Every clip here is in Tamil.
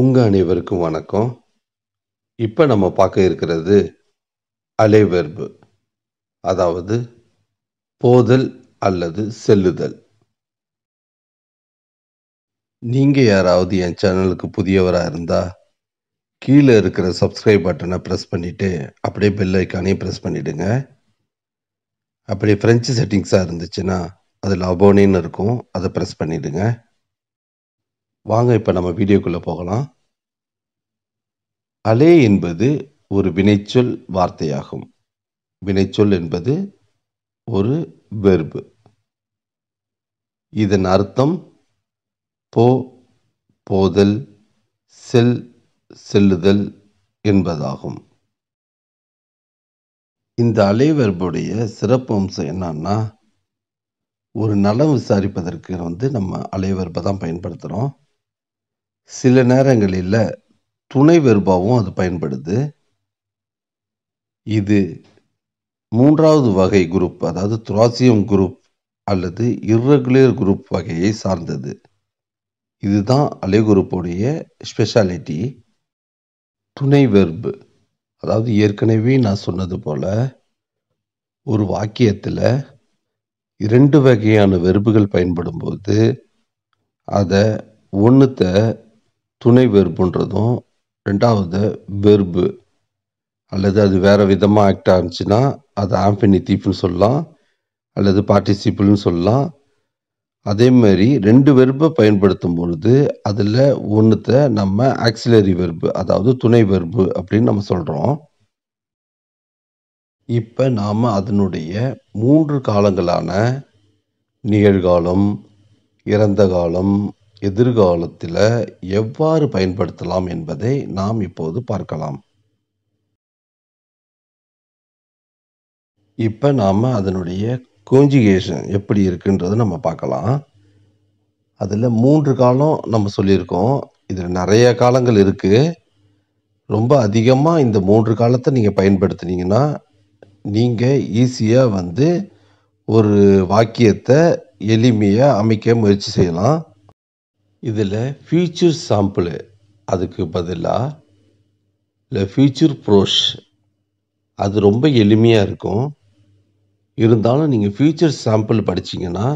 உங்கள் அனைவருக்கும் வணக்கம் இப்போ நம்ம பார்க்க இருக்கிறது அலைவெர்பு அதாவது போதல் அல்லது செல்லுதல் நீங்கள் யாராவது என் சேனலுக்கு புதியவராக இருந்தால் கீழே இருக்கிற சப்ஸ்கிரைப் பட்டனை ப்ரெஸ் பண்ணிவிட்டு அப்படியே பெல் ஐக்கானையும் ப்ரெஸ் பண்ணிவிடுங்க அப்படியே ஃப்ரெஞ்சு செட்டிங்ஸாக இருந்துச்சுன்னா அதில் அபோனின்னு இருக்கும் அதை ப்ரெஸ் பண்ணிவிடுங்க வாங்க இப்போ நம்ம வீடியோக்குள்ளே போகலாம் அலே என்பது ஒரு வினைச்சொல் வார்த்தையாகும் வினைச்சொல் என்பது ஒரு வெர்பு இதன் அர்த்தம் போ போதல் செல் செல்லுதல் என்பதாகும் இந்த அலைவர்புடைய சிறப்பு அம்சம் என்னன்னா ஒரு நலம் விசாரிப்பதற்கு வந்து நம்ம அலைவர்பை தான் பயன்படுத்துகிறோம் சில நேரங்களில் துணை வெர்பாவும் அது பயன்படுது இது மூன்றாவது வகை குரூப் அதாவது துராசியம் குரூப் அல்லது இர்ரெகுலர் குரூப் வகையை சார்ந்தது இதுதான் அலை குரூப்புடைய ஸ்பெஷாலிட்டி துணை வெர்பு அதாவது ஏற்கனவே நான் சொன்னது போல் ஒரு வாக்கியத்தில் இரண்டு வகையான வெறுப்புகள் பயன்படும்போது அதை ஒன்றுத்தை துணை வெர்புன்றதும் ரெண்டாவது வெர்பு அல்லது அது வேறு விதமாக ஆக்ட் ஆனிச்சுன்னா அது தீப்புன்னு சொல்லலாம் அல்லது பார்ட்டிசிபிள்னு சொல்லலாம் அதே மாதிரி ரெண்டு வெறுப்பை பயன்படுத்தும் பொழுது அதில் ஒன்றுத்தை நம்ம ஆக்சிலரி வெறுப்பு அதாவது துணை வெர்பு அப்படின்னு நம்ம சொல்கிறோம் இப்போ நாம் அதனுடைய மூன்று காலங்களான நிகழ்காலம் இறந்த காலம் எதிர்காலத்தில் எவ்வாறு பயன்படுத்தலாம் என்பதை நாம் இப்போது பார்க்கலாம் இப்போ நாம் அதனுடைய கோஞ்சிகேஷன் எப்படி இருக்குன்றதை நம்ம பார்க்கலாம் அதில் மூன்று காலம் நம்ம சொல்லியிருக்கோம் இதில் நிறைய காலங்கள் இருக்குது ரொம்ப அதிகமாக இந்த மூன்று காலத்தை நீங்கள் பயன்படுத்தினீங்கன்னா நீங்கள் ஈஸியாக வந்து ஒரு வாக்கியத்தை எளிமையாக அமைக்க முயற்சி செய்யலாம் இதில் ஃபியூச்சர் சாம்பிள் அதுக்கு பதிலாக இல்லை ஃபியூச்சர் ப்ரோஷ் அது ரொம்ப எளிமையாக இருக்கும் இருந்தாலும் நீங்கள் ஃபியூச்சர் சாம்பிள் படிச்சிங்கன்னா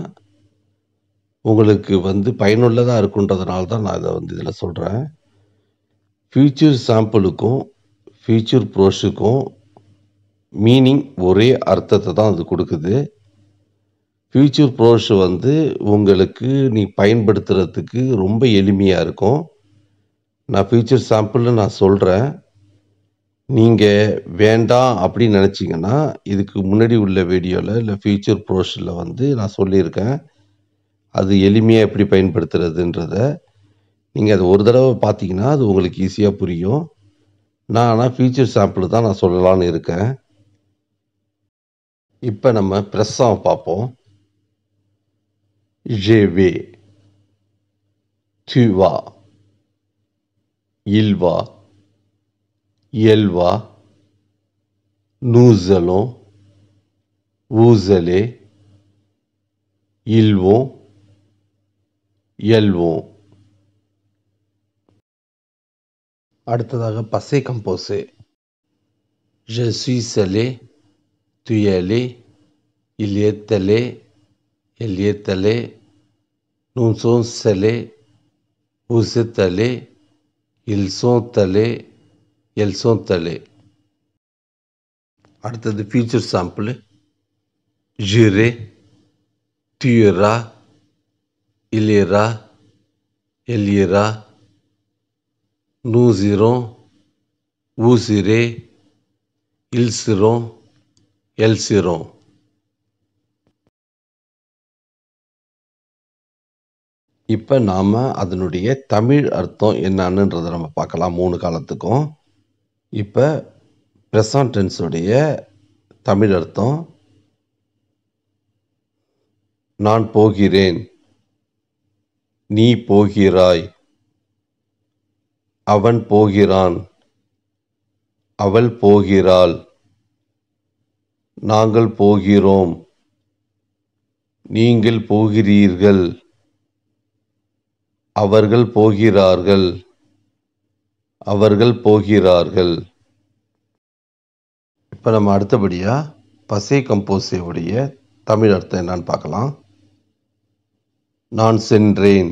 உங்களுக்கு வந்து பயனுள்ளதாக இருக்குன்றதுனால தான் நான் இதை வந்து இதில் சொல்கிறேன் ஃபியூச்சர் சாம்பிளுக்கும் ஃபியூச்சர் ப்ரோஷுக்கும் மீனிங் ஒரே அர்த்தத்தை தான் அது கொடுக்குது ஃப்யூச்சர் ப்ரோஸ் வந்து உங்களுக்கு நீ பயன்படுத்துகிறதுக்கு ரொம்ப எளிமையாக இருக்கும் நான் ஃப்யூச்சர் சாம்பிளில் நான் சொல்கிறேன் நீங்கள் வேண்டாம் அப்படின்னு நினச்சிங்கன்னா இதுக்கு முன்னாடி உள்ள வீடியோவில் இல்லை ஃப்யூச்சர் ப்ரோஷில் வந்து நான் சொல்லியிருக்கேன் அது எளிமையாக எப்படி பயன்படுத்துகிறதுன்றத நீங்கள் அது ஒரு தடவை பார்த்தீங்கன்னா அது உங்களுக்கு ஈஸியாக புரியும் நான் ஆனால் ஃபியூச்சர் சாம்பிள் தான் நான் சொல்லலான்னு இருக்கேன் இப்போ நம்ம ப்ரெஸ் பார்ப்போம் Je vais. Tu vas. Il va. Elle va. Nous allons. Vous allez. Ils vont. Elles vont. அடுத்ததாக comme Je suis allé, tu es allé, il est allé, elle y est allée, nous sommes allés, vous êtes allés, ils sont allés, elles sont allées. Arthur de future sample, j'irai, tu iras, il ira, elle ira, nous irons, vous irez, ils seront, elles seront. இப்போ நாம் அதனுடைய தமிழ் அர்த்தம் என்னன்னுன்றதை நம்ம பார்க்கலாம் மூணு காலத்துக்கும் இப்போ பிரசாண்டன்ஸுடைய தமிழ் அர்த்தம் நான் போகிறேன் நீ போகிறாய் அவன் போகிறான் அவள் போகிறாள் நாங்கள் போகிறோம் நீங்கள் போகிறீர்கள் அவர்கள் போகிறார்கள் அவர்கள் போகிறார்கள் இப்போ நம்ம அடுத்தபடியாக பசை கம்போசியுடைய தமிழ் அர்த்தம் என்னன்னு பார்க்கலாம் நான் சென்றேன்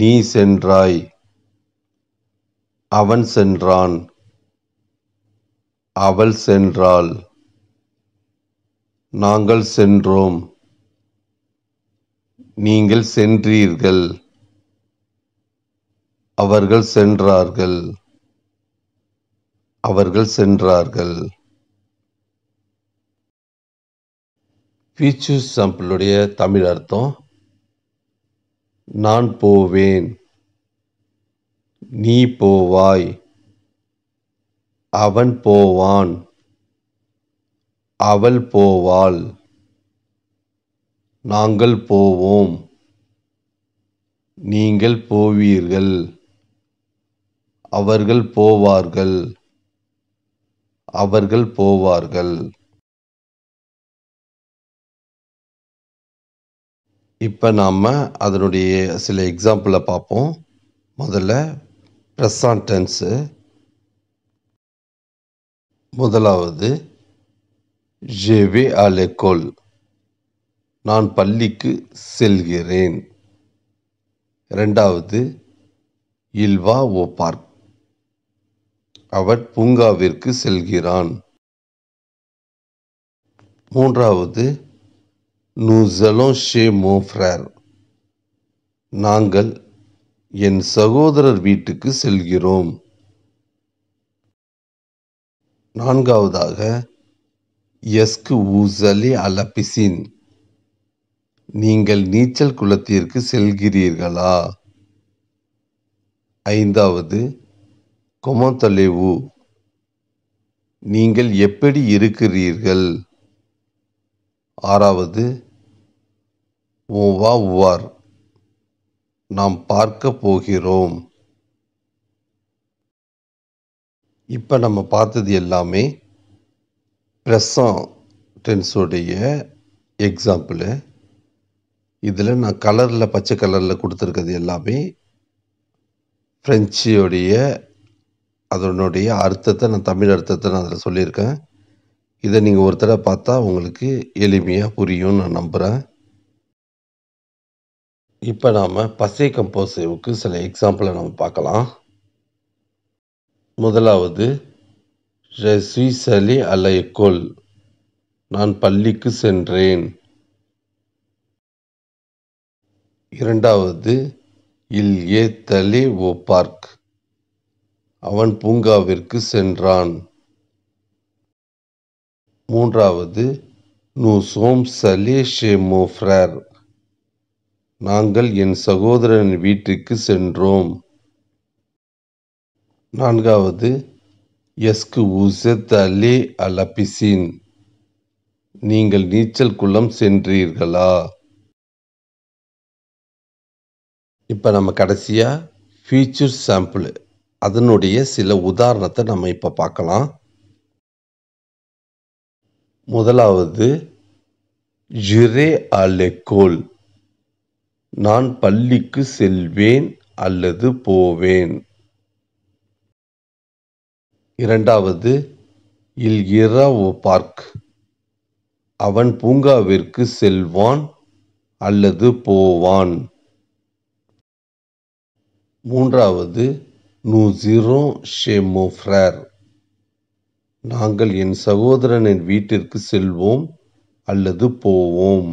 நீ சென்றாய் அவன் சென்றான் அவள் சென்றாள் நாங்கள் சென்றோம் நீங்கள் சென்றீர்கள் அவர்கள் சென்றார்கள் அவர்கள் சென்றார்கள் பீச்சு சாம்பிளுடைய தமிழ் அர்த்தம் நான் போவேன் நீ போவாய் அவன் போவான் அவள் போவாள் நாங்கள் போவோம் நீங்கள் போவீர்கள் அவர்கள் போவார்கள் அவர்கள் போவார்கள் இப்போ நாம் அதனுடைய சில எக்ஸாம்பிளை பார்ப்போம் முதல்ல ப்ரெஸான் டென்ஸு முதலாவது ஜேவி அலெகோல் நான் பள்ளிக்கு செல்கிறேன் இரண்டாவது இல்வா ஓ பார்க் அவர் பூங்காவிற்கு செல்கிறான் மூன்றாவது நூசலோ ஷே மோஃப்ரர் நாங்கள் என் சகோதரர் வீட்டுக்கு செல்கிறோம் நான்காவதாக எஸ்கு ஊசலி அலபிசின் நீங்கள் நீச்சல் குளத்திற்கு செல்கிறீர்களா ஐந்தாவது குமத்தளேவு நீங்கள் எப்படி இருக்கிறீர்கள் ஆறாவது ஓவா உவார் நாம் பார்க்க போகிறோம் இப்போ நம்ம பார்த்தது எல்லாமே ப்ரெஸ்ஸான் டென்ஸோடைய எக்ஸாம்பிளு இதில் நான் கலரில் பச்சை கலரில் கொடுத்துருக்கிறது எல்லாமே ஃப்ரெஞ்சியோடைய அதனுடைய அர்த்தத்தை நான் தமிழ் அர்த்தத்தை நான் அதில் சொல்லியிருக்கேன் இதை நீங்கள் ஒரு தடவை பார்த்தா உங்களுக்கு எளிமையாக புரியும்னு நான் நம்புகிறேன் இப்போ நாம் பசை கம்போசிவுக்கு சில எக்ஸாம்பிளை நம்ம பார்க்கலாம் முதலாவது ரெஸ்வி சலி அலைக்கொல் நான் பள்ளிக்கு சென்றேன் இரண்டாவது இல் ஏ தலே ஓ பார்க் அவன் பூங்காவிற்கு சென்றான் மூன்றாவது நூ சோம் சலே ஷே மோ ஃப்ரேர் நாங்கள் என் சகோதரன் வீட்டுக்கு சென்றோம் நான்காவது எஸ்கு ஊசத் அலே அலபிசின் நீங்கள் நீச்சல் குளம் சென்றீர்களா இப்போ நம்ம கடைசியாக ஃபியூச்சர் சாம்பிள் அதனுடைய சில உதாரணத்தை நம்ம இப்போ பார்க்கலாம் முதலாவது ஜிரே அலெகோல் நான் பள்ளிக்கு செல்வேன் அல்லது போவேன் இரண்டாவது இல் இரவு பார்க் அவன் பூங்காவிற்கு செல்வான் அல்லது போவான் மூன்றாவது நூ ஜீரோ ஷேமோ ஃப்ரேர் நாங்கள் என் சகோதரனின் வீட்டிற்கு செல்வோம் அல்லது போவோம்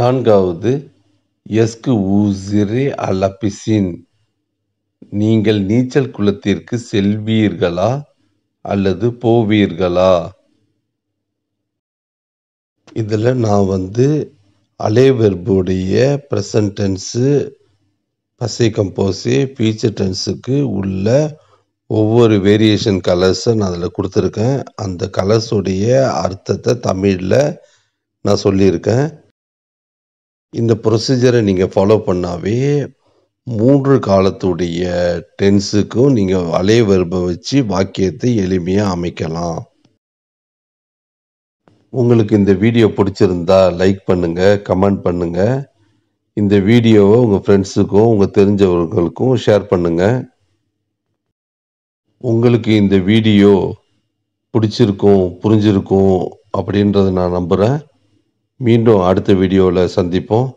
நான்காவது எஸ்கு ஊசிரே அலபிசின் நீங்கள் நீச்சல் குளத்திற்கு செல்வீர்களா அல்லது போவீர்களா இதில் நான் வந்து அலேவெர்புடைய ப்ரெசன்டென்ஸு கம்போஸே ஃபியூச்சர் டென்ஸுக்கு உள்ள ஒவ்வொரு வேரியேஷன் கலர்ஸை நான் அதில் கொடுத்துருக்கேன் அந்த கலர்ஸுடைய அர்த்தத்தை தமிழில் நான் சொல்லியிருக்கேன் இந்த ப்ரொசீஜரை நீங்கள் ஃபாலோ பண்ணாவே மூன்று காலத்துடைய டென்ஸுக்கும் நீங்கள் வலைய வெர்பை வச்சு வாக்கியத்தை எளிமையாக அமைக்கலாம் உங்களுக்கு இந்த வீடியோ பிடிச்சிருந்தா லைக் பண்ணுங்கள் கமெண்ட் பண்ணுங்கள் இந்த வீடியோவை உங்கள் ஃப்ரெண்ட்ஸுக்கும் உங்கள் தெரிஞ்சவர்களுக்கும் ஷேர் பண்ணுங்கள் உங்களுக்கு இந்த வீடியோ பிடிச்சிருக்கும் புரிஞ்சிருக்கும் அப்படின்றத நான் நம்புகிறேன் மீண்டும் அடுத்த வீடியோவில் சந்திப்போம்